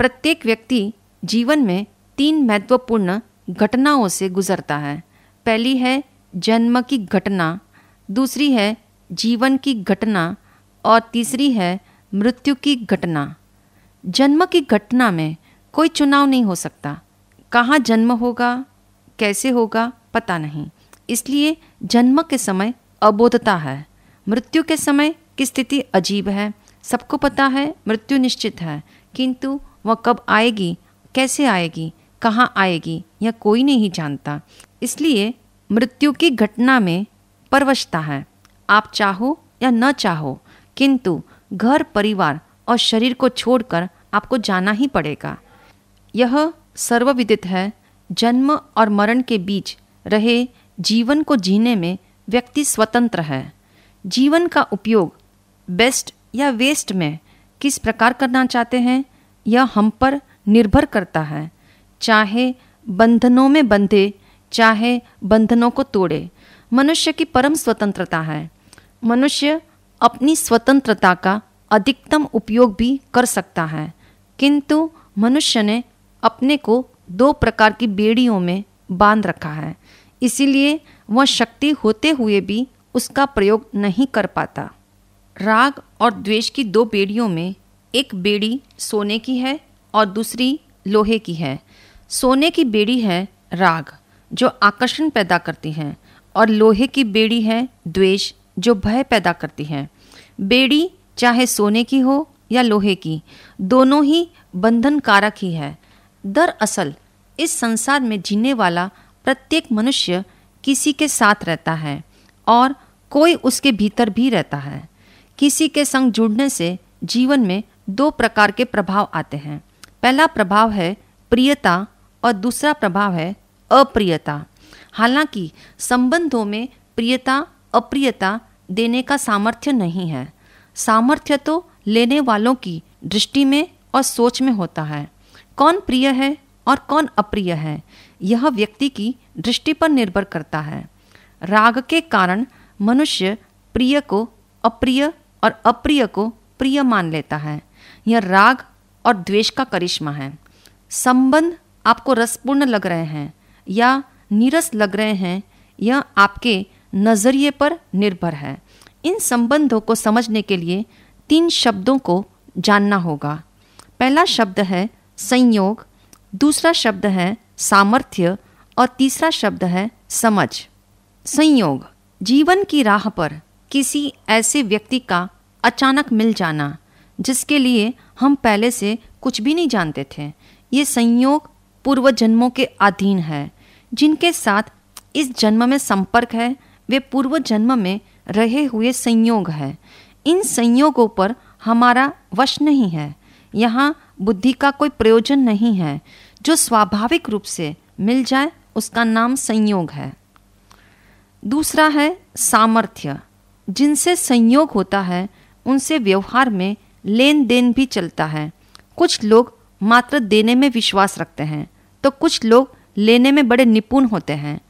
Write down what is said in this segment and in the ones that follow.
प्रत्येक व्यक्ति जीवन में तीन महत्वपूर्ण घटनाओं से गुजरता है पहली है जन्म की घटना दूसरी है जीवन की घटना और तीसरी है मृत्यु की घटना जन्म की घटना में कोई चुनाव नहीं हो सकता कहाँ जन्म होगा कैसे होगा पता नहीं इसलिए जन्म के समय अबोधता है मृत्यु के समय की स्थिति अजीब है सबको पता है मृत्यु निश्चित है किंतु वह कब आएगी कैसे आएगी कहाँ आएगी यह कोई नहीं जानता इसलिए मृत्यु की घटना में परवशता है आप चाहो या न चाहो किंतु घर परिवार और शरीर को छोड़कर आपको जाना ही पड़ेगा यह सर्वविदित है जन्म और मरण के बीच रहे जीवन को जीने में व्यक्ति स्वतंत्र है जीवन का उपयोग बेस्ट या वेस्ट में किस प्रकार करना चाहते हैं यह हम पर निर्भर करता है चाहे बंधनों में बंधे चाहे बंधनों को तोड़े मनुष्य की परम स्वतंत्रता है मनुष्य अपनी स्वतंत्रता का अधिकतम उपयोग भी कर सकता है किंतु मनुष्य ने अपने को दो प्रकार की बेड़ियों में बांध रखा है इसीलिए वह शक्ति होते हुए भी उसका प्रयोग नहीं कर पाता राग और द्वेष की दो बेड़ियों में एक बेड़ी सोने की है और दूसरी लोहे की है सोने की बेड़ी है राग जो आकर्षण पैदा करती है और लोहे की बेड़ी है द्वेष जो भय पैदा करती है बेड़ी चाहे सोने की हो या लोहे की दोनों ही बंधन कारक ही है दरअसल इस संसार में जीने वाला प्रत्येक मनुष्य किसी के साथ रहता है और कोई उसके भीतर भी रहता है किसी के संग जुड़ने से जीवन में दो प्रकार के प्रभाव आते हैं पहला प्रभाव है प्रियता और दूसरा प्रभाव है अप्रियता हालांकि संबंधों में प्रियता अप्रियता देने का सामर्थ्य नहीं है सामर्थ्य तो लेने वालों की दृष्टि में और सोच में होता है कौन प्रिय है और कौन अप्रिय है यह व्यक्ति की दृष्टि पर निर्भर करता है राग के कारण मनुष्य प्रिय को अप्रिय और अप्रिय को प्रिय मान लेता है यह राग और द्वेष का करिश्मा है संबंध आपको रसपूर्ण लग रहे हैं या नीरस लग रहे हैं यह आपके नज़रिए पर निर्भर है इन संबंधों को समझने के लिए तीन शब्दों को जानना होगा पहला शब्द है संयोग दूसरा शब्द है सामर्थ्य और तीसरा शब्द है समझ संयोग जीवन की राह पर किसी ऐसे व्यक्ति का अचानक मिल जाना जिसके लिए हम पहले से कुछ भी नहीं जानते थे ये संयोग पूर्व जन्मों के अधीन है जिनके साथ इस जन्म में संपर्क है वे पूर्व जन्म में रहे हुए संयोग है इन संयोगों पर हमारा वश नहीं है यहाँ बुद्धि का कोई प्रयोजन नहीं है जो स्वाभाविक रूप से मिल जाए उसका नाम संयोग है दूसरा है सामर्थ्य जिनसे संयोग होता है उनसे व्यवहार में लेन देन भी चलता है कुछ लोग मात्र देने में विश्वास रखते हैं तो कुछ लोग लेने में बड़े निपुण होते हैं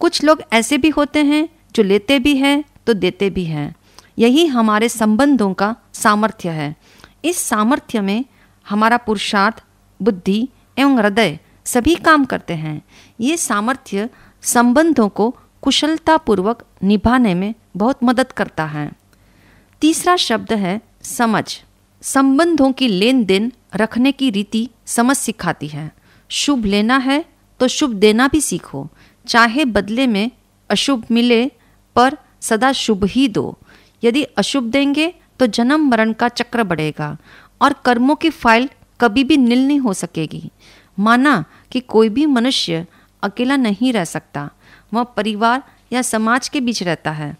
कुछ लोग ऐसे भी होते हैं जो लेते भी हैं तो देते भी हैं यही हमारे संबंधों का सामर्थ्य है इस सामर्थ्य में हमारा पुरुषार्थ बुद्धि एवं हृदय सभी काम करते हैं ये सामर्थ्य संबंधों को कुशलतापूर्वक निभाने में बहुत मदद करता है तीसरा शब्द है समझ संबंधों की लेन देन रखने की रीति समझ सिखाती है शुभ लेना है तो शुभ देना भी सीखो चाहे बदले में अशुभ मिले पर सदा शुभ ही दो यदि अशुभ देंगे तो जन्म मरण का चक्र बढ़ेगा और कर्मों की फाइल कभी भी नील नहीं हो सकेगी माना कि कोई भी मनुष्य अकेला नहीं रह सकता वह परिवार या समाज के बीच रहता है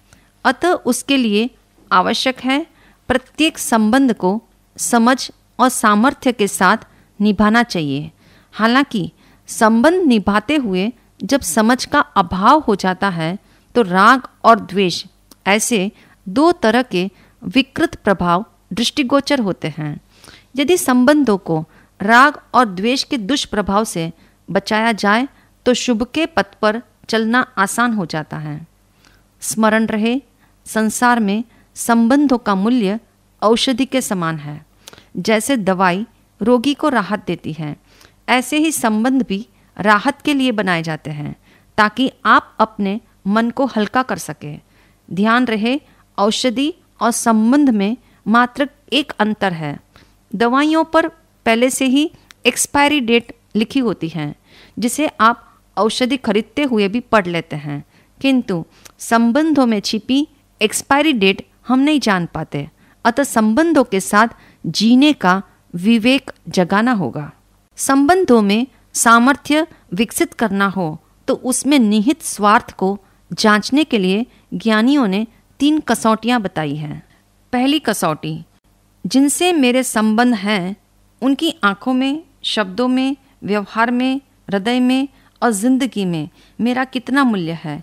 अतः उसके लिए आवश्यक है प्रत्येक संबंध को समझ और सामर्थ्य के साथ निभाना चाहिए हालांकि संबंध निभाते हुए जब समझ का अभाव हो जाता है तो राग और द्वेष ऐसे दो तरह के विकृत प्रभाव दृष्टिगोचर होते हैं यदि संबंधों को राग और द्वेष के दुष्प्रभाव से बचाया जाए तो शुभ के पथ पर चलना आसान हो जाता है स्मरण रहे संसार में संबंधों का मूल्य औषधि के समान है जैसे दवाई रोगी को राहत देती है ऐसे ही संबंध भी राहत के लिए बनाए जाते हैं ताकि आप अपने मन को हल्का कर सकें ध्यान रहे औषधि और संबंध में मात्र एक अंतर है दवाइयों पर पहले से ही एक्सपायरी डेट लिखी होती है जिसे आप औषधि खरीदते हुए भी पढ़ लेते हैं किंतु संबंधों में छिपी एक्सपायरी डेट हम नहीं जान पाते अतः संबंधों के साथ जीने का विवेक जगाना होगा संबंधों में सामर्थ्य विकसित करना हो तो उसमें निहित स्वार्थ को जांचने के लिए ज्ञानियों ने तीन कसौटियां बताई हैं पहली कसौटी जिनसे मेरे संबंध हैं उनकी आंखों में शब्दों में व्यवहार में हृदय में और ज़िंदगी में मेरा कितना मूल्य है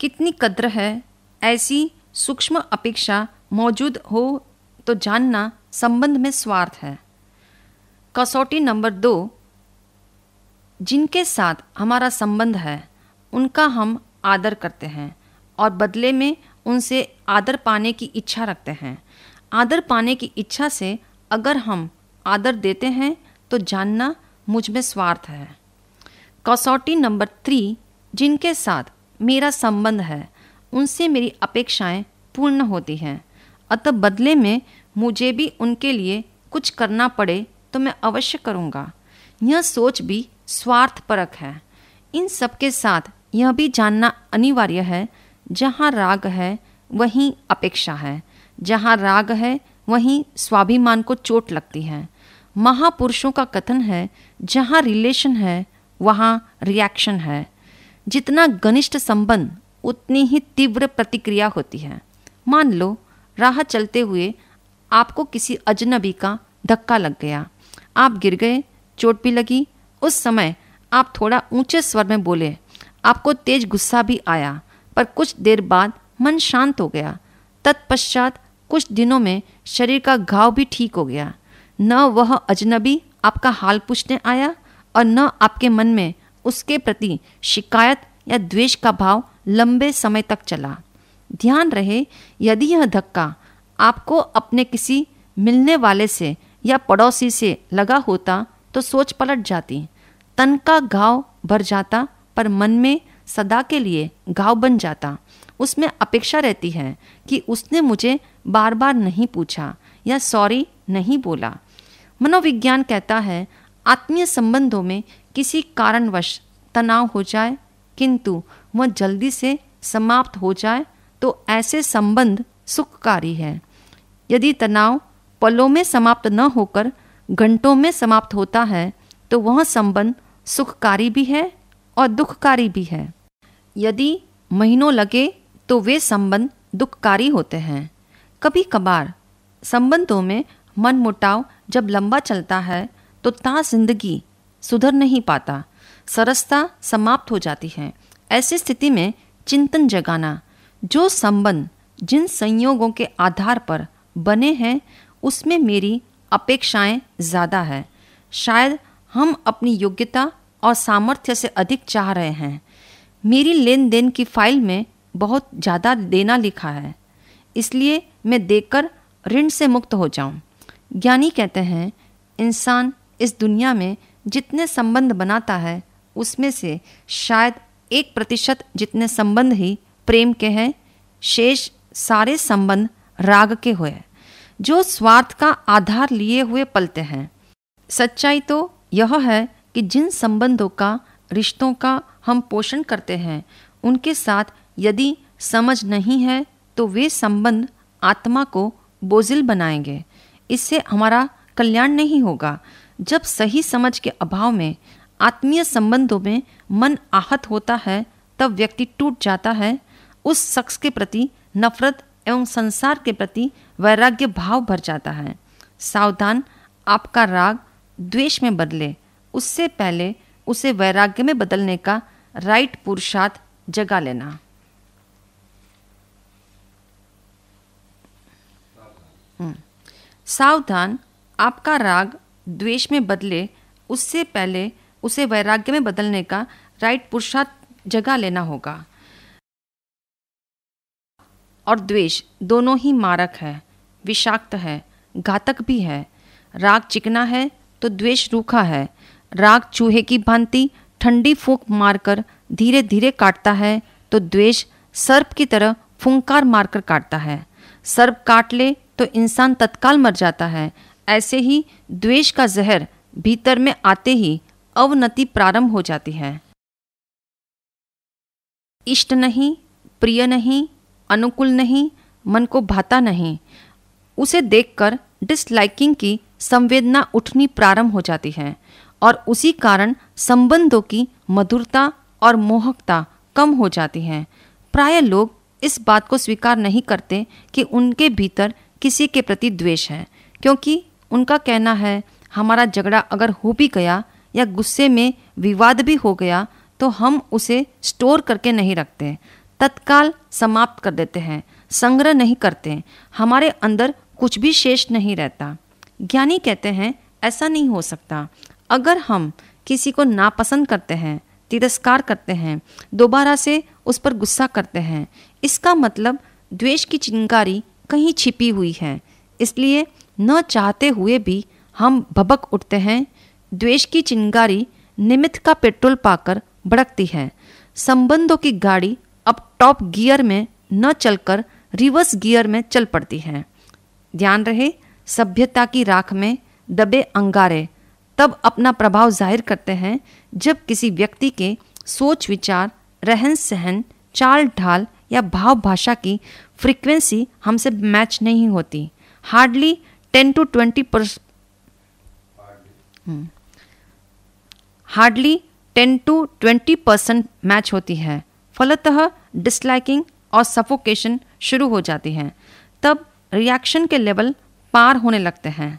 कितनी कद्र है ऐसी सूक्ष्म अपेक्षा मौजूद हो तो जानना संबंध में स्वार्थ है कसौटी नंबर दो जिनके साथ हमारा संबंध है उनका हम आदर करते हैं और बदले में उनसे आदर पाने की इच्छा रखते हैं आदर पाने की इच्छा से अगर हम आदर देते हैं तो जानना मुझ में स्वार्थ है कसौटी नंबर थ्री जिनके साथ मेरा संबंध है उनसे मेरी अपेक्षाएं पूर्ण होती हैं अतः बदले में मुझे भी उनके लिए कुछ करना पड़े तो मैं अवश्य करूँगा यह सोच भी स्वार्थपरक है इन सब के साथ यह भी जानना अनिवार्य है जहाँ राग है वहीं अपेक्षा है जहाँ राग है वहीं स्वाभिमान को चोट लगती है महापुरुषों का कथन है जहाँ रिलेशन है वहाँ रिएक्शन है जितना घनिष्ठ संबंध उतनी ही तीव्र प्रतिक्रिया होती है मान लो राह चलते हुए आपको किसी अजनबी का धक्का लग गया आप गिर गए चोट भी लगी उस समय आप थोड़ा ऊंचे स्वर में बोले आपको तेज गुस्सा भी आया पर कुछ देर बाद मन शांत हो गया तत्पश्चात कुछ दिनों में शरीर का घाव भी ठीक हो गया न वह अजनबी आपका हाल पूछने आया और न आपके मन में उसके प्रति शिकायत या द्वेष का भाव लंबे समय तक चला ध्यान रहे यदि यह धक्का आपको अपने किसी मिलने वाले से या पड़ोसी से लगा होता तो सोच पलट जाती तन का घाव भर जाता पर मन में सदा के लिए घाव बन जाता उसमें अपेक्षा रहती है कि उसने मुझे बार बार नहीं पूछा या सॉरी नहीं बोला मनोविज्ञान कहता है आत्मीय संबंधों में किसी कारणवश तनाव हो जाए किंतु वह जल्दी से समाप्त हो जाए तो ऐसे संबंध सुखकारी हैं यदि तनाव पलों में समाप्त न होकर घंटों में समाप्त होता है तो वह संबंध सुखकारी भी है और दुखकारी भी है यदि महीनों लगे तो वे संबंध दुखकारी होते हैं कभी कभार संबंधों में मन मुटाव जब लंबा चलता है तो ता जिंदगी सुधर नहीं पाता सरसता समाप्त हो जाती है ऐसी स्थिति में चिंतन जगाना जो संबंध जिन संयोगों के आधार पर बने हैं उसमें मेरी अपेक्षाएं ज़्यादा है शायद हम अपनी योग्यता और सामर्थ्य से अधिक चाह रहे हैं मेरी लेन देन की फाइल में बहुत ज़्यादा देना लिखा है इसलिए मैं देकर ऋण से मुक्त हो जाऊं। ज्ञानी कहते हैं इंसान इस दुनिया में जितने संबंध बनाता है उसमें से शायद एक प्रतिशत जितने संबंध ही प्रेम के हैं शेष सारे संबंध राग के हुए जो स्वार्थ का आधार लिए हुए पलते हैं सच्चाई तो यह है कि जिन संबंधों का रिश्तों का हम पोषण करते हैं उनके साथ यदि समझ नहीं है तो वे संबंध आत्मा को बोझिल बनाएंगे इससे हमारा कल्याण नहीं होगा जब सही समझ के अभाव में आत्मीय संबंधों में मन आहत होता है तब व्यक्ति टूट जाता है उस शख्स के प्रति नफरत एवं संसार के प्रति वैराग्य भाव भर जाता है सावधान आपका राग द्वेष में बदले उससे पहले उसे वैराग्य में बदलने का राइट पुरुषार्थ जगा लेना हम्म। सावधान आपका राग द्वेष में बदले उससे पहले उसे वैराग्य में बदलने का राइट पुरुषार्थ जगा लेना होगा और द्वेष दोनों ही मारक है विषाक्त है घातक भी है राग चिकना है तो द्वेष रूखा है राग चूहे की भांति ठंडी फूंक मारकर धीरे धीरे काटता है तो द्वेष सर्प की तरह फुंकार मारकर काटता है सर्प काट ले तो इंसान तत्काल मर जाता है ऐसे ही द्वेष का जहर भीतर में आते ही अवनति प्रारंभ हो जाती है इष्ट नहीं प्रिय नहीं अनुकूल नहीं मन को भाता नहीं उसे देखकर डिसलाइकिंग की संवेदना उठनी प्रारंभ हो जाती है और उसी कारण संबंधों की मधुरता और मोहकता कम हो जाती है प्राय लोग इस बात को स्वीकार नहीं करते कि उनके भीतर किसी के प्रति द्वेष है क्योंकि उनका कहना है हमारा झगड़ा अगर हो भी गया या गुस्से में विवाद भी हो गया तो हम उसे स्टोर करके नहीं रखते तत्काल समाप्त कर देते हैं संग्रह नहीं करते हमारे अंदर कुछ भी शेष नहीं रहता ज्ञानी कहते हैं ऐसा नहीं हो सकता अगर हम किसी को नापसंद करते हैं तिरस्कार करते हैं दोबारा से उस पर गुस्सा करते हैं इसका मतलब द्वेष की चिंगारी कहीं छिपी हुई है इसलिए न चाहते हुए भी हम भबक उठते हैं द्वेष की चिंगारी निमित्त का पेट्रोल पाकर भड़कती है संबंधों की गाड़ी अब टॉप गियर में न चलकर रिवर्स गियर में चल पड़ती है ध्यान रहे सभ्यता की राख में दबे अंगारे तब अपना प्रभाव जाहिर करते हैं जब किसी व्यक्ति के सोच विचार रहन सहन चाल ढाल या भाव भाषा की फ्रीक्वेंसी हमसे मैच नहीं होती hardly ten to twenty hardly ten to twenty percent match होती है फलतः डिसलाइकिंग और सफोकेशन शुरू हो जाती है तब रिएक्शन के लेवल पार होने लगते हैं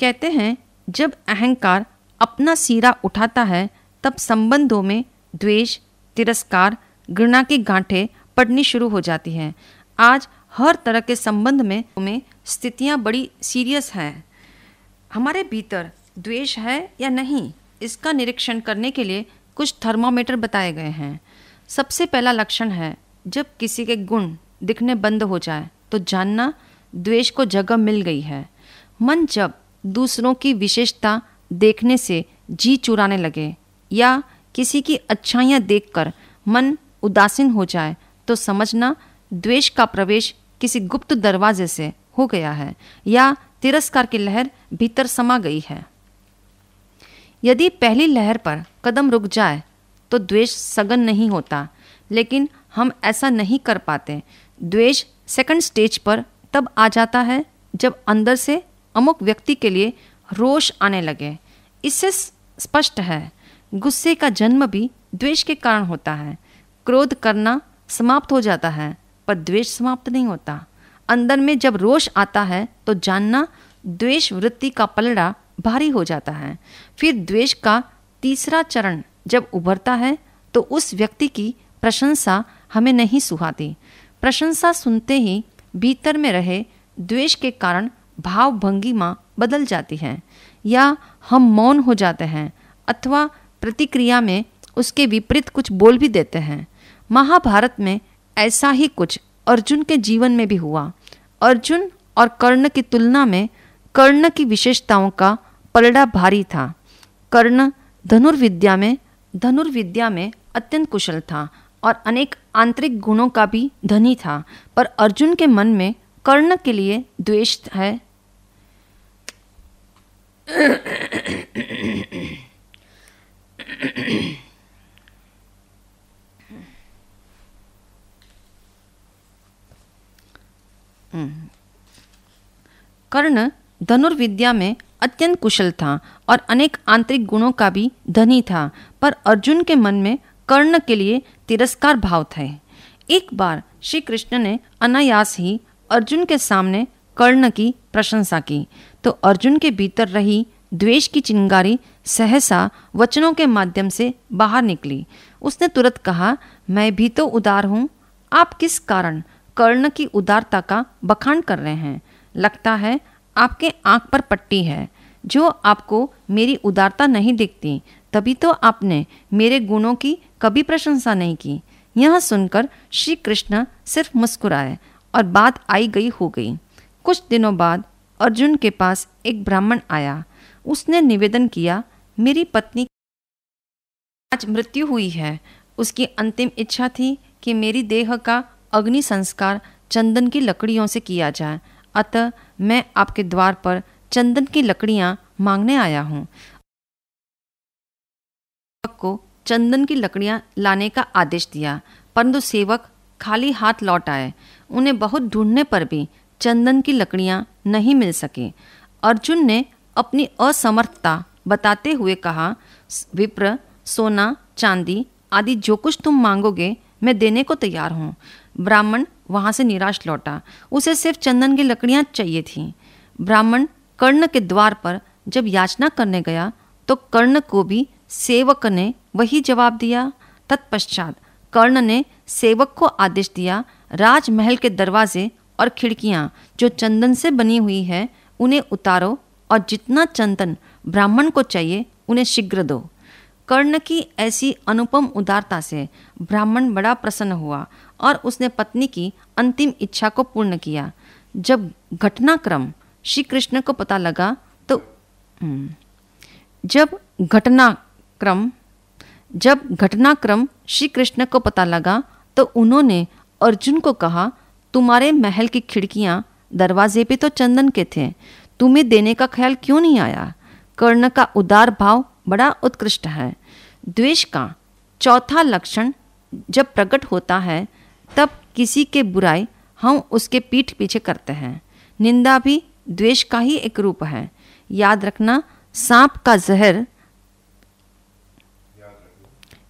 कहते हैं जब अहंकार अपना सिरा उठाता है तब संबंधों में द्वेष तिरस्कार घृणा की गांठें पड़नी शुरू हो जाती हैं आज हर तरह के संबंध में में स्थितियां बड़ी सीरियस हैं हमारे भीतर द्वेष है या नहीं इसका निरीक्षण करने के लिए कुछ थर्मामीटर बताए गए हैं सबसे पहला लक्षण है जब किसी के गुण दिखने बंद हो जाए तो जानना द्वेष को जगह मिल गई है मन जब दूसरों की विशेषता देखने से जी चुराने लगे या किसी की अच्छाइयाँ देखकर मन उदासीन हो जाए तो समझना द्वेष का प्रवेश किसी गुप्त दरवाजे से हो गया है या तिरस्कार की लहर भीतर समा गई है यदि पहली लहर पर कदम रुक जाए तो द्वेष सघन नहीं होता लेकिन हम ऐसा नहीं कर पाते द्वेष सेकंड स्टेज पर तब आ जाता है जब अंदर से अमुक व्यक्ति के लिए रोष आने लगे इससे स्पष्ट है गुस्से का जन्म भी द्वेष के कारण होता है क्रोध करना समाप्त हो जाता है पर द्वेष समाप्त नहीं होता अंदर में जब रोष आता है तो जानना द्वेष वृत्ति का पलड़ा भारी हो जाता है फिर द्वेष का तीसरा चरण जब उभरता है तो उस व्यक्ति की प्रशंसा हमें नहीं सुहाती प्रशंसा सुनते ही भीतर में रहे द्वेष के कारण भाव माँ बदल जाती है या हम मौन हो जाते हैं अथवा प्रतिक्रिया में उसके विपरीत कुछ बोल भी देते हैं महाभारत में ऐसा ही कुछ अर्जुन के जीवन में भी हुआ अर्जुन और कर्ण की तुलना में कर्ण की विशेषताओं का पलड़ा भारी था कर्ण धनुर्विद्या में धनुर्विद्या में अत्यंत कुशल था और अनेक आंतरिक गुणों का भी धनी था पर अर्जुन के मन में कर्ण के लिए द्वेष है कर्ण धनुर्विद्या में अत्यंत कुशल था और अनेक आंतरिक गुणों का भी धनी था पर अर्जुन के मन में कर्ण के लिए तिरस्कार भाव थे एक बार श्री कृष्ण ने अनायास ही अर्जुन के सामने कर्ण की प्रशंसा की तो अर्जुन के भीतर रही द्वेष की चिंगारी सहसा वचनों के माध्यम से बाहर निकली उसने तुरंत कहा मैं भी तो उदार हूँ आप किस कारण कर्ण की उदारता का बखान कर रहे हैं लगता है आपके आँख पर पट्टी है जो आपको मेरी उदारता नहीं दिखती तभी तो आपने मेरे गुणों की कभी प्रशंसा नहीं की यह सुनकर श्री कृष्ण सिर्फ मुस्कुराए और बात आई गई हो गई कुछ दिनों बाद अर्जुन के पास एक ब्राह्मण आया उसने निवेदन किया मेरी पत्नी आज मृत्यु हुई है उसकी अंतिम इच्छा थी कि मेरी देह का अग्नि संस्कार चंदन की लकड़ियों से किया जाए अतः मैं आपके द्वार पर चंदन की लकड़ियाँ मांगने आया हूँ को चंदन की लकड़ियाँ लाने का आदेश दिया परंतु सेवक खाली हाथ लौट आए उन्हें बहुत ढूंढने पर भी चंदन की लकड़ियाँ नहीं मिल सकी अर्जुन ने अपनी असमर्थता बताते हुए कहा विप्र सोना चांदी आदि जो कुछ तुम मांगोगे मैं देने को तैयार हूँ ब्राह्मण वहाँ से निराश लौटा उसे सिर्फ चंदन की लकड़ियाँ चाहिए थीं ब्राह्मण कर्ण के द्वार पर जब याचना करने गया तो कर्ण को भी सेवक ने वही जवाब दिया तत्पश्चात कर्ण ने सेवक को आदेश दिया राजमहल के दरवाजे और खिड़कियाँ जो चंदन से बनी हुई है उन्हें उतारो और जितना चंदन ब्राह्मण को चाहिए उन्हें शीघ्र दो कर्ण की ऐसी अनुपम उदारता से ब्राह्मण बड़ा प्रसन्न हुआ और उसने पत्नी की अंतिम इच्छा को पूर्ण किया जब घटनाक्रम श्री कृष्ण को पता लगा तो हम्म, जब घटनाक्रम जब घटनाक्रम श्री कृष्ण को पता लगा तो उन्होंने अर्जुन को कहा तुम्हारे महल की खिड़कियाँ दरवाजे पे तो चंदन के थे तुम्हें देने का ख्याल क्यों नहीं आया कर्ण का उदार भाव बड़ा उत्कृष्ट है द्वेष का चौथा लक्षण जब प्रकट होता है तब किसी के बुराई हम उसके पीठ पीछे करते हैं निंदा भी द्वेष का ही एक रूप है याद रखना सांप का जहर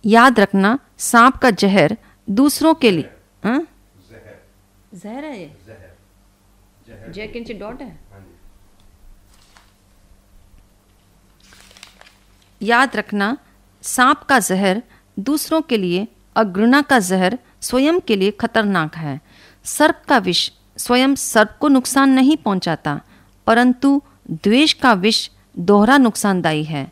याद रखना सांप का जहर दूसरों के लिए हाँ? जहर है ये जय किंची डॉट है हाँ याद रखना सांप का जहर दूसरों के लिए अग्रणा का जहर स्वयं के लिए खतरनाक है सर्प का विष स्वयं सर्प को नुकसान नहीं पहुंचाता परंतु द्वेष का विष दोहरा नुकसानदायी है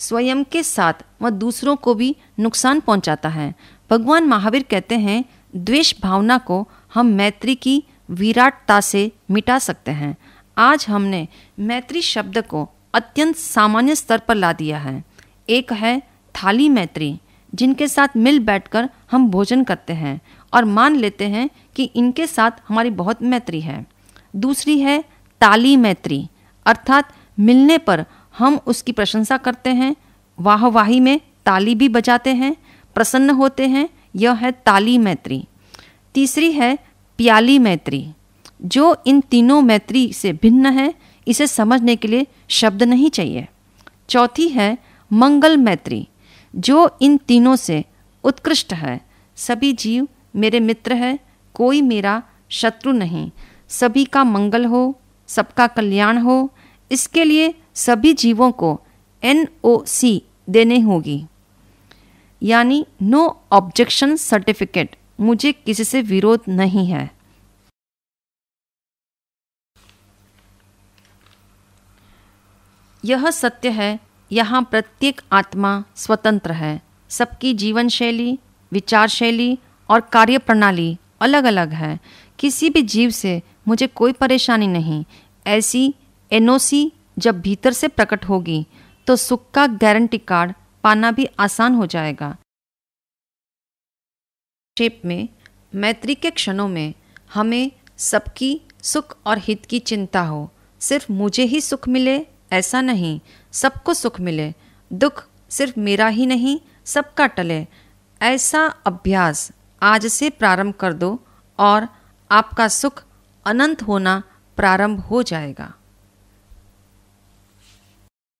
स्वयं के साथ वह दूसरों को भी नुकसान पहुंचाता है भगवान महावीर कहते हैं द्वेष भावना को हम मैत्री की विराटता से मिटा सकते हैं आज हमने मैत्री शब्द को अत्यंत सामान्य स्तर पर ला दिया है एक है थाली मैत्री जिनके साथ मिल बैठकर हम भोजन करते हैं और मान लेते हैं कि इनके साथ हमारी बहुत मैत्री है दूसरी है ताली मैत्री अर्थात मिलने पर हम उसकी प्रशंसा करते हैं वाहवाही में ताली भी बजाते हैं प्रसन्न होते हैं यह है ताली मैत्री तीसरी है प्याली मैत्री जो इन तीनों मैत्री से भिन्न है इसे समझने के लिए शब्द नहीं चाहिए चौथी है मंगल मैत्री जो इन तीनों से उत्कृष्ट है सभी जीव मेरे मित्र है कोई मेरा शत्रु नहीं सभी का मंगल हो सबका कल्याण हो इसके लिए सभी जीवों को एन ओ सी देने होगी यानी नो ऑब्जेक्शन सर्टिफिकेट मुझे किसी से विरोध नहीं है यह सत्य है यहाँ प्रत्येक आत्मा स्वतंत्र है सबकी जीवन शैली विचार शैली और कार्य प्रणाली अलग अलग है किसी भी जीव से मुझे कोई परेशानी नहीं ऐसी एनओसी जब भीतर से प्रकट होगी तो सुख का गारंटी कार्ड पाना भी आसान हो जाएगा शेप में मैत्री के क्षणों में हमें सबकी सुख और हित की चिंता हो सिर्फ मुझे ही सुख मिले ऐसा नहीं सबको सुख मिले दुख सिर्फ मेरा ही नहीं सबका टले ऐसा अभ्यास आज से प्रारंभ कर दो और आपका सुख अनंत होना प्रारंभ हो जाएगा